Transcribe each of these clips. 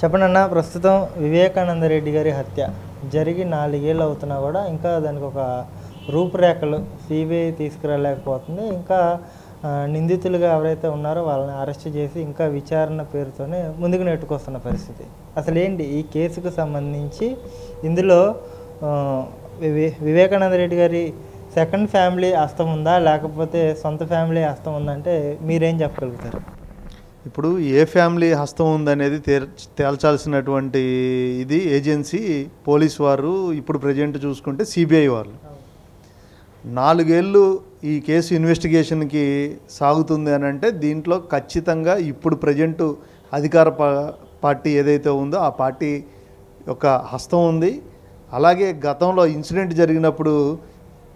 చెప్పండి అన్న ప్రస్తుతం వివేకానంద రెడ్డి గారి హత్య జరిగి నాలుగేళ్ళు అవుతున్నా కూడా ఇంకా దానికి ఒక రూపురేఖలు సిబిఐ తీసుకురాలేకపోతుంది ఇంకా నిందితులుగా ఎవరైతే ఉన్నారో వాళ్ళని అరెస్ట్ చేసి ఇంకా విచారణ పేరుతోనే ముందుకు నెట్టుకొస్తున్న పరిస్థితి అసలు ఏంటి ఈ కేసుకు సంబంధించి ఇందులో వివేకానంద రెడ్డి గారి సెకండ్ ఫ్యామిలీ అస్తం ఉందా లేకపోతే సొంత ఫ్యామిలీ అస్తం ఉందంటే మీరేం చెప్పగలుగుతారు ఇప్పుడు ఏ ఫ్యామిలీ హస్తం ఉందనేది తేల్చాల్సినటువంటి ఇది ఏజెన్సీ పోలీస్ వారు ఇప్పుడు ప్రజెంట్ చూసుకుంటే సిబిఐ వాళ్ళు నాలుగేళ్ళు ఈ కేసు ఇన్వెస్టిగేషన్కి సాగుతుంది అని అంటే దీంట్లో ఖచ్చితంగా ఇప్పుడు ప్రజెంటు అధికార పార్టీ ఏదైతే ఉందో ఆ పార్టీ యొక్క హస్తం ఉంది అలాగే గతంలో ఇన్సిడెంట్ జరిగినప్పుడు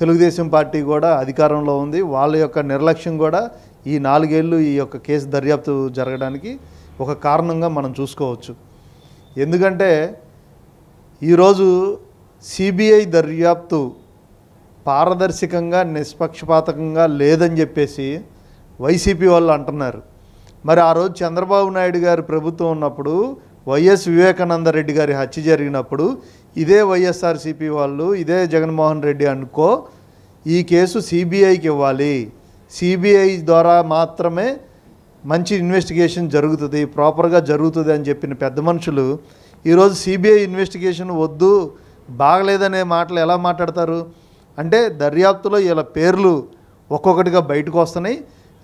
తెలుగుదేశం పార్టీ కూడా అధికారంలో ఉంది వాళ్ళ యొక్క నిర్లక్ష్యం కూడా ఈ నాలుగేళ్ళు ఈ యొక్క కేసు దర్యాప్తు జరగడానికి ఒక కారణంగా మనం చూసుకోవచ్చు ఎందుకంటే ఈరోజు సిబిఐ దర్యాప్తు పారదర్శకంగా నిష్పక్షపాతకంగా లేదని చెప్పేసి వైసీపీ వాళ్ళు అంటున్నారు మరి ఆ రోజు చంద్రబాబు నాయుడు గారి ప్రభుత్వం ఉన్నప్పుడు వైఎస్ వివేకానంద రెడ్డి గారి హత్య జరిగినప్పుడు ఇదే వైఎస్ఆర్సీపీ వాళ్ళు ఇదే జగన్మోహన్ రెడ్డి అనుకో ఈ కేసు సిబిఐకి ఇవ్వాలి సిబిఐ ద్వారా మాత్రమే మంచి ఇన్వెస్టిగేషన్ జరుగుతుంది ప్రాపర్గా జరుగుతుంది అని చెప్పిన పెద్ద మనుషులు ఈరోజు సిబిఐ ఇన్వెస్టిగేషన్ వద్దు బాగలేదనే మాటలు ఎలా మాట్లాడతారు అంటే దర్యాప్తులో ఇలా పేర్లు ఒక్కొక్కటిగా బయటకు వస్తున్నాయి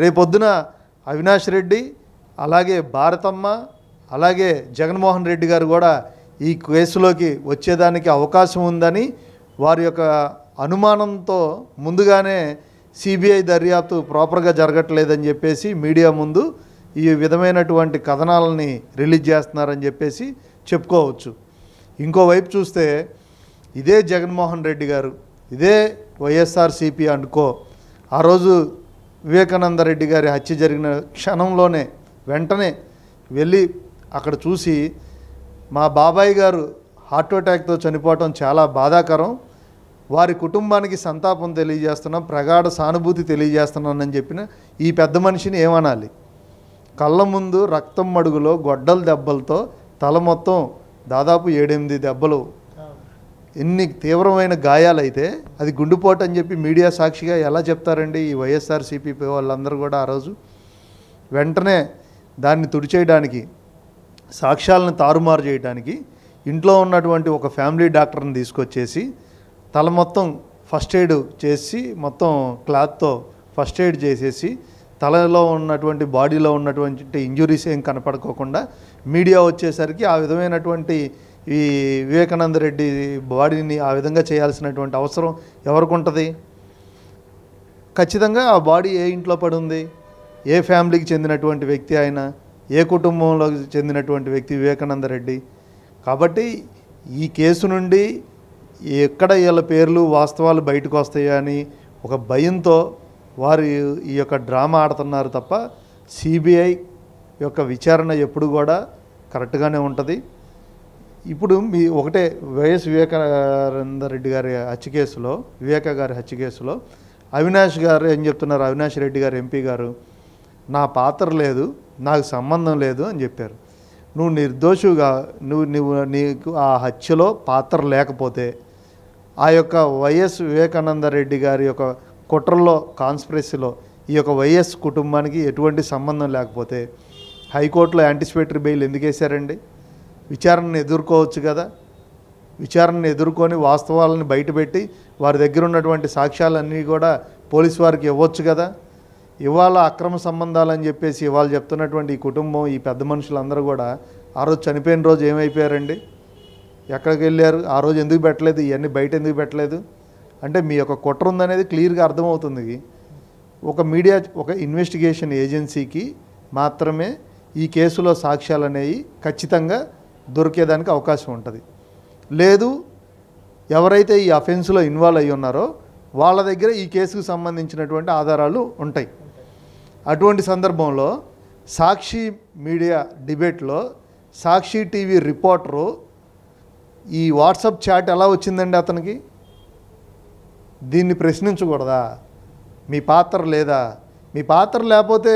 రేపొద్దున అవినాష్ రెడ్డి అలాగే భారతమ్మ అలాగే జగన్మోహన్ రెడ్డి గారు కూడా ఈ కేసులోకి వచ్చేదానికి అవకాశం ఉందని వారి యొక్క అనుమానంతో ముందుగానే సిబిఐ దర్యాప్తు ప్రాపర్గా జరగట్లేదని చెప్పేసి మీడియా ముందు ఈ విధమైనటువంటి కథనాలని రిలీజ్ చేస్తున్నారని చెప్పేసి చెప్పుకోవచ్చు ఇంకోవైపు చూస్తే ఇదే జగన్మోహన్ రెడ్డి గారు ఇదే వైఎస్ఆర్ సిపి అనుకో ఆ రోజు వివేకానంద రెడ్డి గారి హత్య జరిగిన క్షణంలోనే వెంటనే వెళ్ళి అక్కడ చూసి మా బాబాయ్ గారు హార్ట్ అటాక్తో చనిపోవటం చాలా బాధాకరం వారి కుటుంబానికి సంతాపం తెలియజేస్తున్నాం ప్రగాఢ సానుభూతి తెలియజేస్తున్నానని చెప్పిన ఈ పెద్ద మనిషిని ఏమనాలి కళ్ళ ముందు రక్తం మడుగులో గొడ్డల దెబ్బలతో తల మొత్తం దాదాపు ఏడెనిమిది దెబ్బలు ఎన్ని తీవ్రమైన గాయాలైతే అది గుండుపోటని చెప్పి మీడియా సాక్షిగా ఎలా చెప్తారండి ఈ వైఎస్ఆర్సీపీ వాళ్ళందరూ కూడా ఆ రోజు వెంటనే దాన్ని తుడిచేయడానికి సాక్ష్యాలను తారుమారు చేయడానికి ఇంట్లో ఉన్నటువంటి ఒక ఫ్యామిలీ డాక్టర్ని తీసుకొచ్చేసి తల మొత్తం ఫస్ట్ ఎయిడ్ చేసి మొత్తం క్లాత్తో ఫస్ట్ ఎయిడ్ చేసేసి తలలో ఉన్నటువంటి బాడీలో ఉన్నటువంటి ఇంజురీస్ ఏం కనపడుకోకుండా మీడియా వచ్చేసరికి ఆ విధమైనటువంటి ఈ వివేకానంద రెడ్డి బాడీని ఆ విధంగా చేయాల్సినటువంటి అవసరం ఎవరికి ఉంటుంది ఖచ్చితంగా ఆ బాడీ ఏ ఇంట్లో పడుంది ఏ ఫ్యామిలీకి చెందినటువంటి వ్యక్తి ఆయన ఏ కుటుంబంలో చెందినటువంటి వ్యక్తి వివేకానంద రెడ్డి కాబట్టి ఈ కేసు నుండి ఎక్కడ వీళ్ళ పేర్లు వాస్తవాలు బయటకు వస్తాయా అని ఒక భయంతో వారు ఈ యొక్క డ్రామా ఆడుతున్నారు తప్ప సిబిఐ యొక్క విచారణ ఎప్పుడు కూడా కరెక్ట్గానే ఉంటుంది ఇప్పుడు మీ ఒకటే వైఎస్ వివేకానంద రెడ్డి గారి హత్య కేసులో వివేక గారి హత్య కేసులో అవినాష్ గారు ఏం చెప్తున్నారు అవినాష్ రెడ్డి గారు ఎంపీ గారు నా పాత్ర లేదు నాకు సంబంధం లేదు అని చెప్పారు నువ్వు నిర్దోషుగా నువ్వు నువ్వు నీకు ఆ హత్యలో పాత్ర లేకపోతే ఆ యొక్క వైఎస్ వివేకానంద రెడ్డి గారి యొక్క కుట్రలో కాన్స్పిరసీలో ఈ యొక్క వైఎస్ కుటుంబానికి ఎటువంటి సంబంధం లేకపోతే హైకోర్టులో యాంటిసిపేటరీ బెయిల్ ఎందుకు వేశారండి విచారణను ఎదుర్కోవచ్చు కదా విచారణను ఎదుర్కొని వాస్తవాలను బయటపెట్టి వారి దగ్గర ఉన్నటువంటి సాక్ష్యాలన్నీ కూడా పోలీసు వారికి ఇవ్వచ్చు కదా ఇవాళ అక్రమ సంబంధాలు అని చెప్పేసి ఇవాళ చెప్తున్నటువంటి ఈ కుటుంబం ఈ పెద్ద మనుషులందరూ కూడా ఆ రోజు చనిపోయిన రోజు ఏమైపోయారండి ఎక్కడికి వెళ్ళారు ఆ రోజు ఎందుకు పెట్టలేదు ఇవన్నీ బయట ఎందుకు పెట్టలేదు అంటే మీ యొక్క కుట్ర ఉందనేది క్లియర్గా అర్థమవుతుంది ఒక మీడియా ఒక ఇన్వెస్టిగేషన్ ఏజెన్సీకి మాత్రమే ఈ కేసులో సాక్ష్యాలు అనేవి ఖచ్చితంగా దొరికేదానికి అవకాశం ఉంటుంది లేదు ఎవరైతే ఈ అఫెన్స్లో ఇన్వాల్వ్ అయి ఉన్నారో వాళ్ళ దగ్గర ఈ కేసుకు సంబంధించినటువంటి ఆధారాలు ఉంటాయి అటువంటి సందర్భంలో సాక్షి మీడియా డిబేట్లో సాక్షి టీవీ రిపోర్టరు ఈ వాట్సాప్ చాట్ ఎలా వచ్చిందండి అతనికి దీన్ని ప్రశ్నించకూడదా మీ పాత్ర లేదా మీ పాత్ర లేకపోతే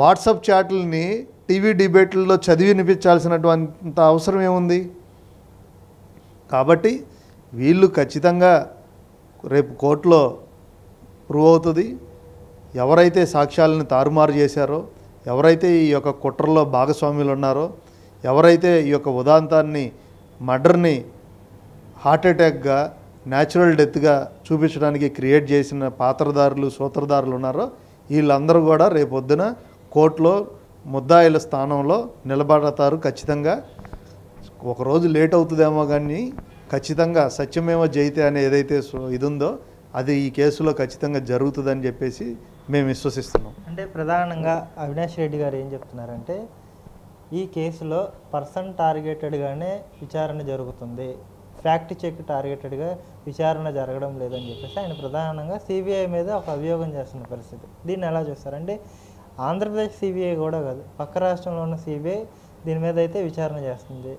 వాట్సాప్ చాట్లని టీవీ డిబేట్లలో చదివి వినిపించాల్సినటువంత అవసరం ఏముంది కాబట్టి వీళ్ళు ఖచ్చితంగా రేపు కోర్టులో ప్రూవ్ అవుతుంది ఎవరైతే సాక్ష్యాలను తారుమారు చేశారో ఎవరైతే ఈ యొక్క కుట్రలో భాగస్వాములు ఉన్నారో ఎవరైతే ఈ యొక్క ఉదాంతాన్ని మర్డర్ని అటాక్గా న్యాచురల్ డెత్గా చూపించడానికి క్రియేట్ చేసిన పాత్రదారులు సూత్రధారులు ఉన్నారో వీళ్ళందరూ కూడా రేపొద్దున కోర్టులో ముద్దాయిల స్థానంలో నిలబడతారు ఖచ్చితంగా ఒకరోజు లేట్ అవుతుందేమో కానీ ఖచ్చితంగా సత్యమేమో జైతే అనే ఏదైతే ఇది ఉందో అది ఈ కేసులో ఖచ్చితంగా జరుగుతుందని చెప్పేసి మేము విశ్వసిస్తున్నాం అంటే ప్రధానంగా అవినాష్ రెడ్డి గారు ఏం చెప్తున్నారంటే ఈ కేసులో పర్సన్ టార్గెటెడ్గానే విచారణ జరుగుతుంది ఫ్యాక్ట్ చెక్ టార్గెటెడ్గా విచారణ జరగడం లేదని చెప్పేసి ఆయన ప్రధానంగా సిబిఐ మీద ఒక అభియోగం చేస్తున్న పరిస్థితి దీన్ని ఎలా చూస్తారంటే ఆంధ్రప్రదేశ్ సిబిఐ కూడా కాదు పక్క రాష్ట్రంలో ఉన్న సిబిఐ దీని మీద అయితే విచారణ చేస్తుంది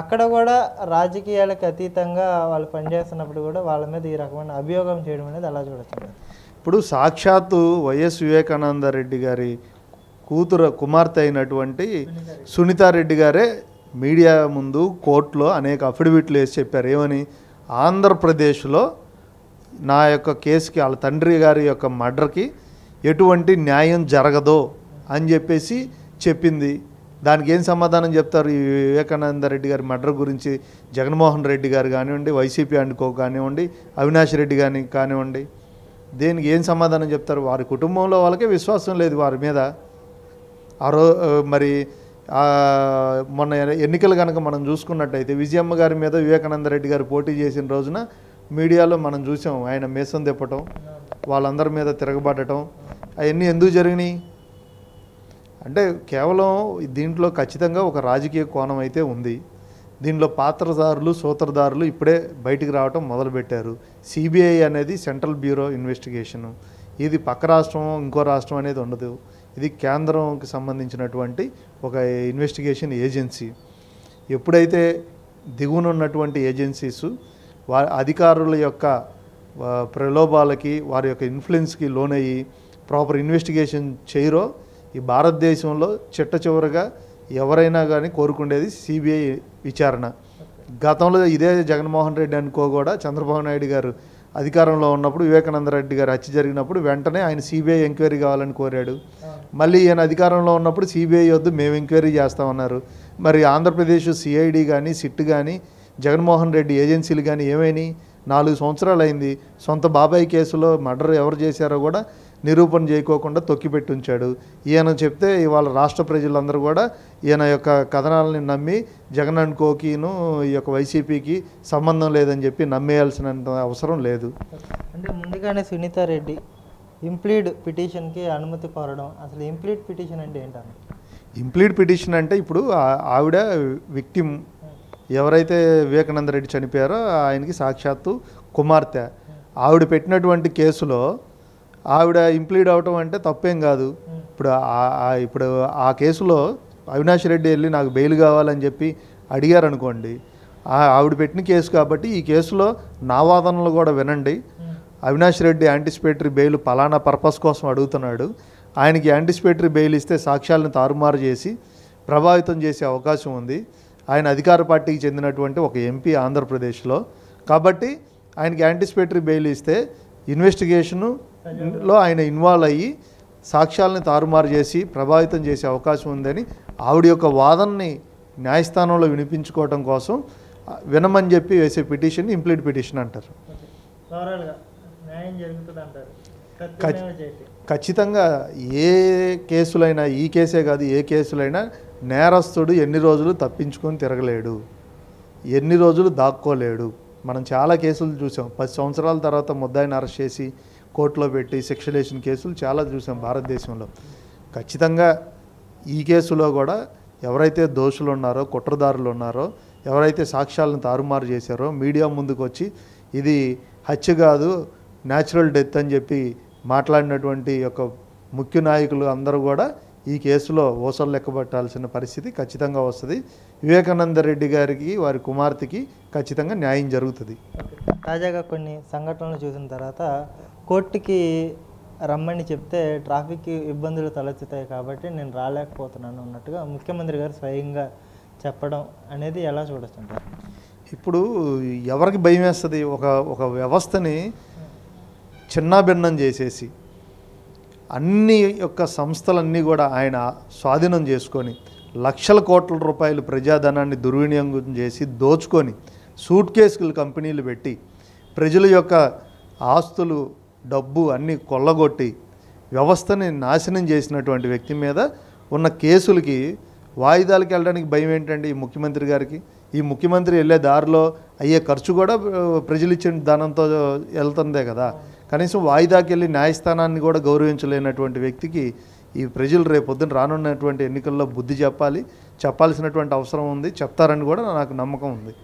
అక్కడ కూడా రాజకీయాలకు అతీతంగా వాళ్ళు పనిచేస్తున్నప్పుడు కూడా వాళ్ళ మీద ఈ రకమైన అభియోగం చేయడం అనేది అలా చూడొచ్చు ఇప్పుడు సాక్షాత్తు వైఎస్ వివేకానంద రెడ్డి గారి కూతురు కుమార్తె అయినటువంటి సునీతారెడ్డి గారే మీడియా ముందు కోర్టులో అనేక అఫిడవిట్లు వేసి చెప్పారు ఏమని ఆంధ్రప్రదేశ్లో నా యొక్క కేసుకి వాళ్ళ తండ్రి గారి యొక్క మర్డర్కి ఎటువంటి న్యాయం జరగదో అని చెప్పేసి చెప్పింది దానికి ఏం సమాధానం చెప్తారు ఈ వివేకానంద రెడ్డి గారి మర్డర్ గురించి జగన్మోహన్ రెడ్డి గారు కానివ్వండి వైసీపీ అండ్కో కానివ్వండి అవినాష్ రెడ్డి కానీ కానివ్వండి దేనికి ఏం సమాధానం చెప్తారు వారి కుటుంబంలో వాళ్ళకే విశ్వాసం లేదు వారి మీద ఆ రో మరి మొన్న ఎన్నికలు కనుక మనం చూసుకున్నట్టయితే విజయమ్మ గారి మీద వివేకానందరెడ్డి గారు పోటీ చేసిన రోజున మీడియాలో మనం చూసాం ఆయన మేసం తిప్పటం వాళ్ళందరి మీద తిరగబడటం అవన్నీ ఎందుకు జరిగినాయి అంటే కేవలం దీంట్లో ఖచ్చితంగా ఒక రాజకీయ కోణం అయితే ఉంది దీనిలో పాత్రదారులు సూత్రధారులు ఇప్పుడే బయటికి రావటం మొదలుపెట్టారు సిబిఐ అనేది సెంట్రల్ బ్యూరో ఇన్వెస్టిగేషను ఇది పక్క రాష్ట్రం ఇంకో రాష్ట్రం అనేది ఉండదు ఇది కేంద్రంకి సంబంధించినటువంటి ఒక ఇన్వెస్టిగేషన్ ఏజెన్సీ ఎప్పుడైతే దిగువన ఉన్నటువంటి ఏజెన్సీస్ వారి అధికారుల యొక్క ప్రలోభాలకి వారి యొక్క ఇన్ఫ్లుయెన్స్కి లోనయ్యి ప్రాపర్ ఇన్వెస్టిగేషన్ చేయరో ఈ భారతదేశంలో చిట్ట చివరిగా ఎవరైనా కానీ కోరుకునేది సిబిఐ విచారణ గతంలో ఇదే జగన్మోహన్ రెడ్డి అనుకో కూడా చంద్రబాబు నాయుడు గారు అధికారంలో ఉన్నప్పుడు వివేకానందరెడ్డి గారు హత్య జరిగినప్పుడు వెంటనే ఆయన సిబిఐ ఎంక్వైరీ కావాలని కోరాడు మళ్ళీ ఈయన అధికారంలో ఉన్నప్పుడు సిబిఐ వద్దు మేము ఎంక్వైరీ చేస్తామన్నారు మరి ఆంధ్రప్రదేశ్ సిఐడి కానీ సిట్ కానీ జగన్మోహన్ రెడ్డి ఏజెన్సీలు కానీ ఏమైనాయి నాలుగు సంవత్సరాలు అయింది సొంత బాబాయ్ కేసులో మర్డర్ ఎవరు చేశారో కూడా నిరూపణ చేయకోకుండా తొక్కిపెట్టి ఉంచాడు ఈయన చెప్తే ఇవాళ రాష్ట్ర ప్రజలందరూ కూడా ఈయన యొక్క కథనాలని నమ్మి జగన్ అండ్ కోకిను ఈ యొక్క వైసీపీకి సంబంధం లేదని చెప్పి నమ్మేయాల్సినంత అవసరం లేదు అంటే ముందుగానే సునీతారెడ్డి ఇంప్లీడ్ పిటిషన్కి అనుమతి కోరడం అసలు ఇంప్లీడ్ పిటిషన్ అంటే ఏంటంటే ఇంప్లీడ్ పిటిషన్ అంటే ఇప్పుడు ఆవిడ విక్టిమ్ ఎవరైతే వివేకానంద రెడ్డి చనిపోయారో ఆయనకి సాక్షాత్తు కుమార్తె ఆవిడ పెట్టినటువంటి కేసులో ఆవిడ ఇంప్లీడ్ అవటం అంటే తప్పేం కాదు ఇప్పుడు ఇప్పుడు ఆ కేసులో అవినాష్ రెడ్డి వెళ్ళి నాకు బెయిల్ కావాలని చెప్పి అడిగారు అనుకోండి ఆవిడ పెట్టిన కేసు కాబట్టి ఈ కేసులో నా వాదనలు కూడా వినండి అవినాష్ రెడ్డి యాంటిసిపేటరీ బెయిల్ పలానా పర్పస్ కోసం అడుగుతున్నాడు ఆయనకి యాంటిసిపేటరీ బెయిల్ ఇస్తే సాక్ష్యాలను తారుమారు చేసి ప్రభావితం చేసే అవకాశం ఉంది ఆయన అధికార పార్టీకి చెందినటువంటి ఒక ఎంపీ ఆంధ్రప్రదేశ్లో కాబట్టి ఆయనకి యాంటిసిపేటరీ బెయిల్ ఇస్తే ఇన్వెస్టిగేషను లో ఆయన ఇన్వాల్వ్ అయ్యి సాక్ష్యాలని తారుమారు చేసి ప్రభావితం చేసే అవకాశం ఉందని ఆవిడ యొక్క వాదనని న్యాయస్థానంలో వినిపించుకోవటం కోసం వినమని చెప్పి వేసే పిటిషన్ ఇంప్లీట్ పిటిషన్ అంటారు ఖచ్చితంగా ఏ కేసులైనా ఈ కేసే కాదు ఏ కేసులైనా నేరస్తుడు ఎన్ని రోజులు తప్పించుకొని తిరగలేడు ఎన్ని రోజులు దాక్కోలేడు మనం చాలా కేసులు చూసాం పది సంవత్సరాల తర్వాత ముద్దాయిని అరెస్ట్ చేసి కోర్టులో పెట్టి శిక్షలేసిన కేసులు చాలా చూసాం భారతదేశంలో ఖచ్చితంగా ఈ కేసులో కూడా ఎవరైతే దోషులు ఉన్నారో కుట్రదారులు ఉన్నారో ఎవరైతే సాక్ష్యాలను తారుమారు చేశారో మీడియా ముందుకు వచ్చి ఇది హత్య కాదు న్యాచురల్ డెత్ అని చెప్పి మాట్లాడినటువంటి యొక్క ముఖ్య నాయకులు అందరూ కూడా ఈ కేసులో ఓసలు లెక్కబట్టాల్సిన పరిస్థితి ఖచ్చితంగా వస్తుంది వివేకానంద రెడ్డి గారికి వారి కుమార్తెకి ఖచ్చితంగా న్యాయం జరుగుతుంది తాజాగా కొన్ని సంఘటనలు చూసిన తర్వాత కోర్టుకి రమ్మని చెప్తే ట్రాఫిక్ ఇబ్బందులు తలెత్తుతాయి కాబట్టి నేను రాలేకపోతున్నాను అన్నట్టుగా ముఖ్యమంత్రి గారు స్వయంగా చెప్పడం అనేది ఎలా చూడొచ్చు ఇప్పుడు ఎవరికి భయం వేస్తుంది ఒక ఒక వ్యవస్థని చిన్నాభిన్నం చేసేసి అన్ని యొక్క సంస్థలన్నీ కూడా ఆయన స్వాధీనం చేసుకొని లక్షల కోట్ల రూపాయలు ప్రజాధనాన్ని దుర్వినియోగం చేసి దోచుకొని సూట్ కేసులు కంపెనీలు పెట్టి ప్రజల యొక్క ఆస్తులు డబ్బు అన్నీ కొల్లగొట్టి వ్యవస్థని నాశనం చేసినటువంటి వ్యక్తి మీద ఉన్న కేసులకి వాయిదాలకు వెళ్ళడానికి భయం ఏంటండి ఈ ముఖ్యమంత్రి గారికి ఈ ముఖ్యమంత్రి వెళ్ళే దారిలో అయ్యే ఖర్చు కూడా ప్రజలు ఇచ్చిన ధనంతో వెళ్తుందే కదా కనీసం వాయిదాకి వెళ్ళి న్యాయస్థానాన్ని కూడా గౌరవించలేనటువంటి వ్యక్తికి ఈ ప్రజలు రేపు రానున్నటువంటి ఎన్నికల్లో బుద్ధి చెప్పాలి చెప్పాల్సినటువంటి అవసరం ఉంది చెప్తారని కూడా నాకు నమ్మకం ఉంది